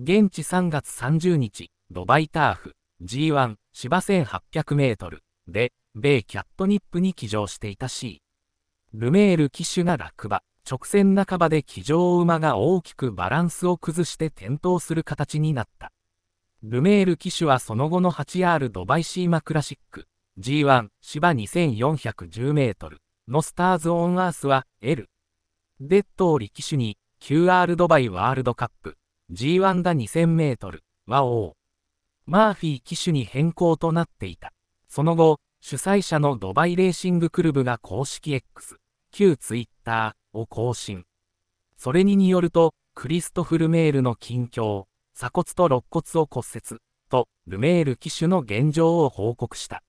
現地3月30日、ドバイターフ G1 芝1 8 0 0メートル、で、米キャットニップに騎乗していた C。ルメール騎手が落馬、直線半ばで騎乗馬が大きくバランスを崩して転倒する形になった。ルメール騎手はその後の 8R ドバイシーマクラシック G1 芝2 4 1 0メートル、のスターズオンアースは L。デッドを騎手に QR ドバイワールドカップ G1 だ 2000m は王。マーフィー騎手に変更となっていた。その後、主催者のドバイレーシングクルブが公式 X、旧 Twitter を更新。それにによると、クリストフ・ルメールの近況、鎖骨と肋骨を骨折、と、ルメール騎手の現状を報告した。